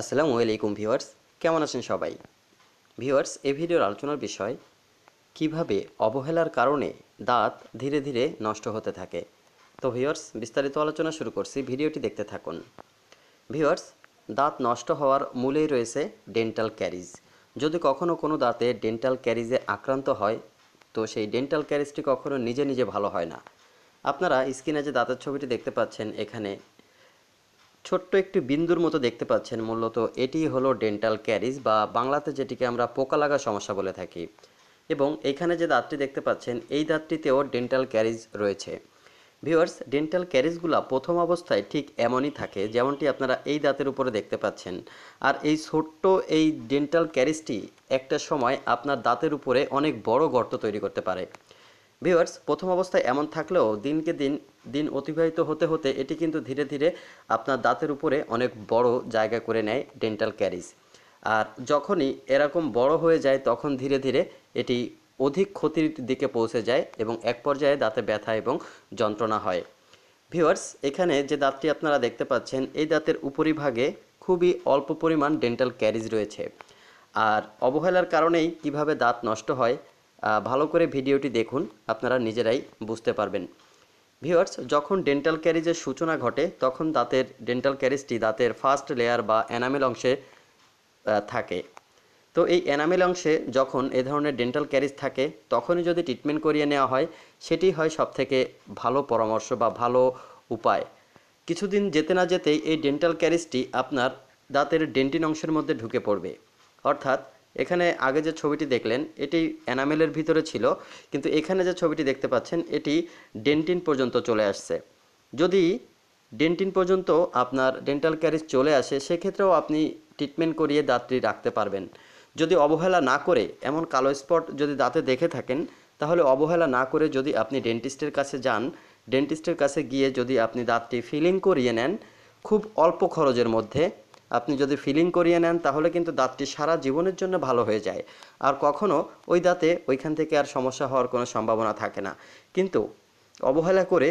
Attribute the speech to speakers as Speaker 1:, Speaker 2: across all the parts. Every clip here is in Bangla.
Speaker 1: আসসালামু আলাইকুম ভিউয়ার্স কেমন আছেন সবাই ভিউয়ার্স এই ভিডিওর আলোচনার বিষয় কিভাবে অবহেলার কারণে দাঁত ধীরে ধীরে নষ্ট হতে থাকে তো ভিউয়ার্স বিস্তারিত আলোচনা শুরু করছি ভিডিওটি দেখতে থাকুন ভিউয়ার্স দাঁত নষ্ট হওয়ার মূলেই রয়েছে ডেন্টাল ক্যারিজ যদি কখনও কোনো দাঁতে ডেন্টাল ক্যারিজে আক্রান্ত হয় তো সেই ডেন্টাল ক্যারিজটি কখনো নিজে নিজে ভালো হয় না আপনারা স্ক্রিনে যে দাঁতের ছবিটি দেখতে পাচ্ছেন এখানে ছোট্ট একটি বিন্দুর মতো দেখতে পাচ্ছেন মূলত এটি হলো ডেন্টাল ক্যারিজ বা বাংলাতে যেটিকে আমরা পোকা লাগা সমস্যা বলে থাকি এবং এখানে যে দাঁতটি দেখতে পাচ্ছেন এই দাঁতটিতেও ডেন্টাল ক্যারিজ রয়েছে ভিউয়ার্স ডেন্টাল ক্যারিজগুলো প্রথম অবস্থায় ঠিক এমনই থাকে যেমনটি আপনারা এই দাঁতের উপরে দেখতে পাচ্ছেন আর এই ছোট্ট এই ডেন্টাল ক্যারিজটি একটা সময় আপনার দাঁতের উপরে অনেক বড় গর্ত তৈরি করতে পারে ভিউয়ার্স প্রথম অবস্থায় এমন থাকলেও দিনকে দিন দিন অতিবাহিত হতে হতে এটি কিন্তু ধীরে ধীরে আপনার দাঁতের উপরে অনেক বড় জায়গা করে নেয় ডেন্টাল ক্যারিজ আর যখনই এরকম বড় হয়ে যায় তখন ধীরে ধীরে এটি অধিক ক্ষতির দিকে পৌঁছে যায় এবং এক পর্যায়ে দাঁতে ব্যথা এবং যন্ত্রণা হয় ভিউয়ার্স এখানে যে দাঁতটি আপনারা দেখতে পাচ্ছেন এই দাঁতের উপরিভাগে খুবই অল্প পরিমাণ ডেন্টাল ক্যারিজ রয়েছে আর অবহেলার কারণেই কিভাবে দাঁত নষ্ট হয় ভালো করে ভিডিওটি দেখুন আপনারা নিজেরাই বুঝতে পারবেন ভিওয়ার্স যখন ডেন্টাল ক্যারিজের সূচনা ঘটে তখন দাঁতের ডেন্টাল ক্যারিজটি দাঁতের ফার্স্ট লেয়ার বা অ্যানামেল অংশে থাকে তো এই অ্যানামেল অংশে যখন এ ধরনের ডেন্টাল ক্যারিজ থাকে তখনই যদি ট্রিটমেন্ট করিয়ে নেওয়া হয় সেটি হয় সবথেকে ভালো পরামর্শ বা ভালো উপায় কিছুদিন যেতে না যেতেই এই ডেন্টাল ক্যারিজটি আপনার দাঁতের ডেন্টিন অংশের মধ্যে ঢুকে পড়বে অর্থাৎ এখানে আগে যে ছবিটি দেখলেন এটি এনামেলের ভিতরে ছিল কিন্তু এখানে যে ছবিটি দেখতে পাচ্ছেন এটি ডেন্টিন পর্যন্ত চলে আসছে যদি ডেন্টিন পর্যন্ত আপনার ডেন্টাল ক্যারিজ চলে আসে সেক্ষেত্রেও আপনি ট্রিটমেন্ট করিয়ে দাঁতটি রাখতে পারবেন যদি অবহেলা না করে এমন কালো স্পট যদি দাঁতে দেখে থাকেন তাহলে অবহেলা না করে যদি আপনি ডেন্টিস্টের কাছে যান ডেন্টিস্টের কাছে গিয়ে যদি আপনি দাঁতটি ফিলিং করিয়ে নেন খুব অল্প খরচের মধ্যে আপনি যদি ফিলিং করিয়ে নেন তাহলে কিন্তু দাঁতটি সারা জীবনের জন্য ভালো হয়ে যায় আর কখনো ওই দাঁতে ওইখান থেকে আর সমস্যা হওয়ার কোনো সম্ভাবনা থাকে না কিন্তু অবহেলা করে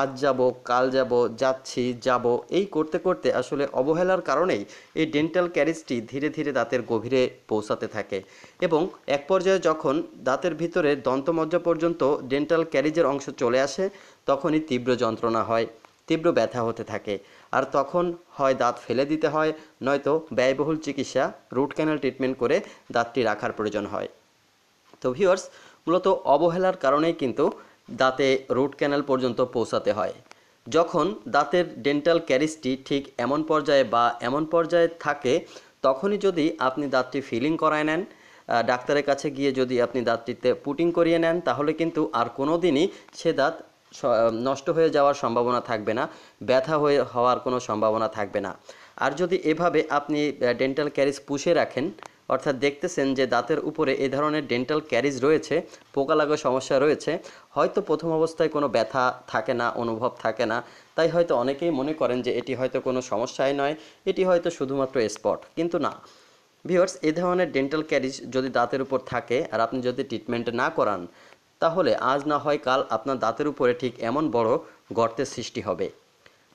Speaker 1: আজ যাব কাল যাব যাচ্ছি যাব এই করতে করতে আসলে অবহেলার কারণেই এই ডেন্টাল ক্যারিজটি ধীরে ধীরে দাঁতের গভীরে পৌঁছাতে থাকে এবং এক পর্যায়ে যখন দাঁতের ভিতরে দন্তমজ্জা পর্যন্ত ডেন্টাল ক্যারিজের অংশ চলে আসে তখনই তীব্র যন্ত্রণা হয় তীব্র ব্যথা হতে থাকে আর তখন হয় দাঁত ফেলে দিতে হয় নয়তো ব্যয়বহুল চিকিৎসা রুট ক্যানাল ট্রিটমেন্ট করে দাঁতটি রাখার প্রয়োজন হয় তো ভিউয়ার্স মূলত অবহেলার কারণেই কিন্তু দাঁতে রুট ক্যানাল পর্যন্ত পৌঁছাতে হয় যখন দাঁতের ডেন্টাল ক্যারিসটি ঠিক এমন পর্যায়ে বা এমন পর্যায়ে থাকে তখনই যদি আপনি দাঁতটি ফিলিং করায় নেন ডাক্তারের কাছে গিয়ে যদি আপনি দাঁতটিতে পুটিং করিয়ে নেন তাহলে কিন্তু আর কোনো দিনই সে দাঁত নষ্ট হয়ে যাওয়ার সম্ভাবনা থাকবে না ব্যথা হয়ে হওয়ার কোনো সম্ভাবনা থাকবে না আর যদি এভাবে আপনি ডেন্টাল ক্যারিজ পুষে রাখেন অর্থাৎ দেখতেছেন যে দাঁতের উপরে এ ধরনের ডেন্টাল ক্যারিজ রয়েছে পোকা লাগার সমস্যা রয়েছে হয়তো প্রথম অবস্থায় কোনো ব্যথা থাকে না অনুভব থাকে না তাই হয়তো অনেকেই মনে করেন যে এটি হয়তো কোনো সমস্যাই নয় এটি হয়তো শুধুমাত্র স্পট কিন্তু না ভিওর্স এ ধরনের ডেন্টাল ক্যারিজ যদি দাঁতের উপর থাকে আর আপনি যদি ট্রিটমেন্ট না করান তাহলে আজ না হয় কাল আপনার দাঁতের উপরে ঠিক এমন বড় গর্তের সৃষ্টি হবে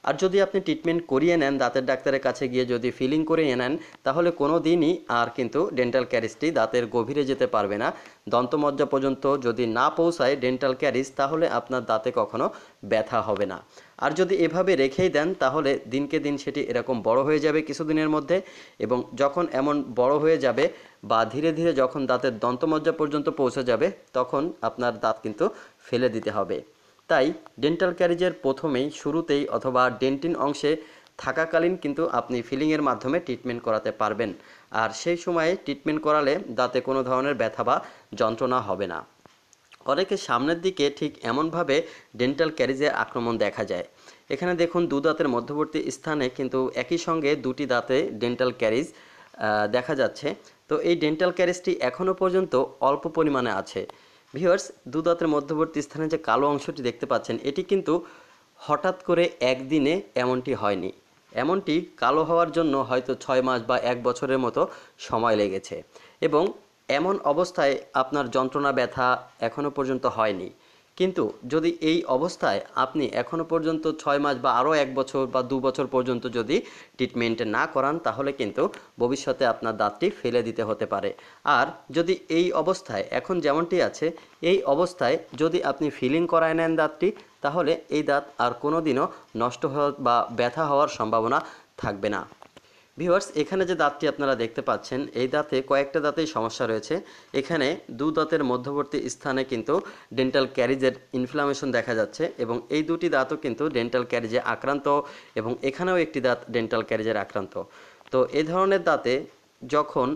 Speaker 1: আর যদি আপনি ট্রিটমেন্ট করিয়ে নেন দাঁতের ডাক্তারের কাছে গিয়ে যদি ফিলিং করিয়ে নেন তাহলে কোনো দিনই আর কিন্তু ডেন্টাল ক্যারিসটি দাঁতের গভীরে যেতে পারবে না দন্তমজ্জা পর্যন্ত যদি না পৌঁছায় ডেন্টাল ক্যারিস তাহলে আপনার দাঁতে কখনো ব্যথা হবে না আর যদি এভাবে রেখেই দেন তাহলে দিনকে দিন সেটি এরকম বড় হয়ে যাবে কিছুদিনের মধ্যে এবং যখন এমন বড় হয়ে যাবে বা ধীরে ধীরে যখন দাঁতের দন্তমজ্জা পর্যন্ত পৌঁছে যাবে তখন আপনার দাঁত কিন্তু ফেলে দিতে হবে তাই ডেন্টাল ক্যারিজের প্রথমেই শুরুতেই অথবা ডেন্টিন অংশে থাকাকালীন কিন্তু আপনি ফিলিংয়ের মাধ্যমে ট্রিটমেন্ট করাতে পারবেন আর সেই সময়ে ট্রিটমেন্ট করালে দাঁতে কোনো ধরনের ব্যথা বা যন্ত্রণা হবে না অনেকে সামনের দিকে ঠিক এমনভাবে ডেন্টাল ক্যারিজের আক্রমণ দেখা যায় এখানে দেখুন দু দাঁতের মধ্যবর্তী স্থানে কিন্তু একই সঙ্গে দুটি দাঁতে ডেন্টাল ক্যারিজ দেখা যাচ্ছে তো এই ডেন্টাল ক্যারিজটি এখনও পর্যন্ত অল্প পরিমাণে আছে দু দুদাঁতের মধ্যবর্তী স্থানে যে কালো অংশটি দেখতে পাচ্ছেন এটি কিন্তু হঠাৎ করে একদিনে এমনটি হয়নি এমনটি কালো হওয়ার জন্য হয়তো ছয় মাস বা এক বছরের মতো সময় লেগেছে এবং এমন অবস্থায় আপনার যন্ত্রণা ব্যথা এখনও পর্যন্ত হয়নি কিন্তু যদি এই অবস্থায় আপনি এখনও পর্যন্ত ছয় মাস বা আরও এক বছর বা দু বছর পর্যন্ত যদি ট্রিটমেন্ট না করান তাহলে কিন্তু ভবিষ্যতে আপনার দাঁতটি ফেলে দিতে হতে পারে আর যদি এই অবস্থায় এখন যেমনটি আছে এই অবস্থায় যদি আপনি ফিলিং করায় নেন দাঁতটি তাহলে এই দাঁত আর কোনো দিনও নষ্ট হওয়া বা ব্যথা হওয়ার সম্ভাবনা থাকবে না ভিউয়ার্স এখানে যে দাঁতটি আপনারা দেখতে পাচ্ছেন এই দাঁতে কয়েকটা দাঁতেই সমস্যা রয়েছে এখানে দু দাঁতের মধ্যবর্তী স্থানে কিন্তু ডেন্টাল ক্যারিজের ইনফ্লামেশন দেখা যাচ্ছে এবং এই দুটি দাঁতও কিন্তু ডেন্টাল ক্যারিজে আক্রান্ত এবং এখানেও একটি দাঁত ডেন্টাল ক্যারিজের আক্রান্ত তো এই ধরনের দাঁতে যখন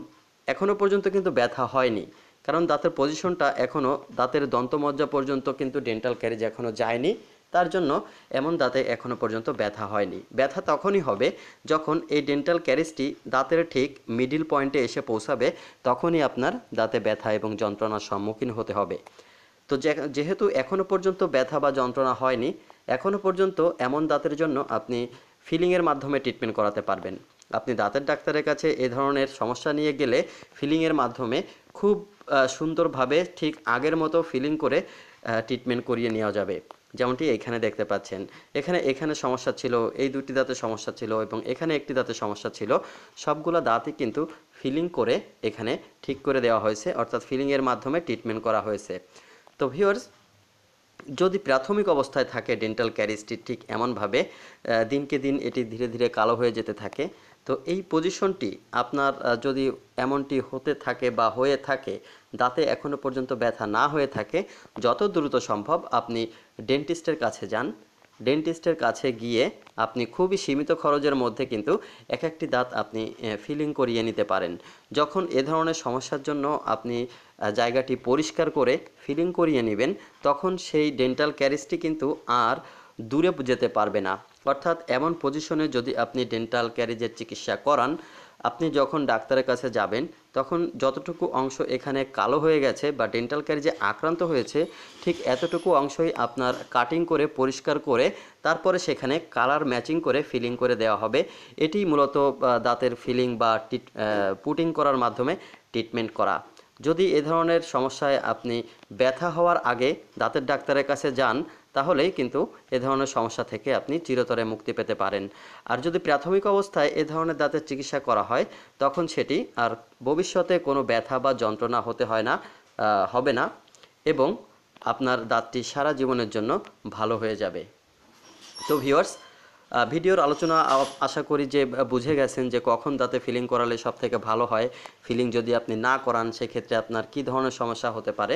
Speaker 1: এখনও পর্যন্ত কিন্তু ব্যথা হয়নি কারণ দাঁতের পজিশনটা এখনও দাঁতের দন্তমজ্জা পর্যন্ত কিন্তু ডেন্টাল ক্যারিজ এখনও যায়নি তার জন্য এমন দাঁতে এখনও পর্যন্ত ব্যথা হয়নি ব্যথা তখনই হবে যখন এই ডেন্টাল ক্যারিসটি দাঁতের ঠিক মিডিল পয়েন্টে এসে পৌঁছাবে তখনই আপনার দাঁতে ব্যথা এবং যন্ত্রণার সম্মুখীন হতে হবে তো যেহেতু এখনও পর্যন্ত ব্যথা বা যন্ত্রণা হয়নি এখনও পর্যন্ত এমন দাঁতের জন্য আপনি ফিলিংয়ের মাধ্যমে ট্রিটমেন্ট করাতে পারবেন আপনি দাঁতের ডাক্তারের কাছে এ ধরনের সমস্যা নিয়ে গেলে ফিলিংয়ের মাধ্যমে খুব সুন্দরভাবে ঠিক আগের মতো ফিলিং করে ট্রিটমেন্ট করিয়ে নেওয়া যাবে যেমনটি এখানে দেখতে পাচ্ছেন এখানে এখানে সমস্যা ছিল এই দুটি দাঁতে সমস্যা ছিল এবং এখানে একটি দাঁতে সমস্যা ছিল সবগুলো দাঁতই কিন্তু ফিলিং করে এখানে ঠিক করে দেওয়া হয়েছে অর্থাৎ ফিলিংয়ের মাধ্যমে ট্রিটমেন্ট করা হয়েছে তো ভিউয়ার্স যদি প্রাথমিক অবস্থায় থাকে ডেন্টাল ক্যারিসটি ঠিক এমনভাবে দিনকে দিন এটি ধীরে ধীরে কালো হয়ে যেতে থাকে তো এই পজিশনটি আপনার যদি এমনটি হতে থাকে বা হয়ে থাকে দাঁতে এখনও পর্যন্ত ব্যথা না হয়ে থাকে যত দ্রুত সম্ভব আপনি ডেন্টিস্টের কাছে যান ডেন্টিস্টের কাছে গিয়ে আপনি খুবই সীমিত খরচের মধ্যে কিন্তু এক একটি দাঁত আপনি ফিলিং করিয়ে নিতে পারেন যখন এ ধরনের সমস্যার জন্য আপনি জায়গাটি পরিষ্কার করে ফিলিং করিয়ে নেবেন তখন সেই ডেন্টাল ক্যারিসটি কিন্তু আর দূরে যেতে পারবে না অর্থাৎ এমন পজিশনে যদি আপনি ডেন্টাল ক্যারিজের চিকিৎসা করান আপনি যখন ডাক্তারের কাছে যাবেন তখন যতটুকু অংশ এখানে কালো হয়ে গেছে বা ডেন্টাল ক্যারিজে আক্রান্ত হয়েছে ঠিক এতটুকু অংশই আপনার কাটিং করে পরিষ্কার করে তারপরে সেখানে কালার ম্যাচিং করে ফিলিং করে দেওয়া হবে এটি মূলত দাঁতের ফিলিং বা পুটিং করার মাধ্যমে ট্রিটমেন্ট করা যদি এ ধরনের সমস্যায় আপনি ব্যথা হওয়ার আগে দাঁতের ডাক্তারের কাছে যান তাহলেই কিন্তু এ ধরনের সমস্যা থেকে আপনি চিরতরে মুক্তি পেতে পারেন আর যদি প্রাথমিক অবস্থায় এ ধরনের দাঁতের চিকিৎসা করা হয় তখন সেটি আর ভবিষ্যতে কোনো ব্যথা বা যন্ত্রণা হতে হয় না হবে না এবং আপনার দাঁতটি সারা জীবনের জন্য ভালো হয়ে যাবে তো ভিওয়ার্স ভিডিওর আলোচনা আশা করি যে বুঝে গেছেন যে কখন দাঁতে ফিলিং করালে সব থেকে ভালো হয় ফিলিং যদি আপনি না করান সেক্ষেত্রে আপনার কি ধরনের সমস্যা হতে পারে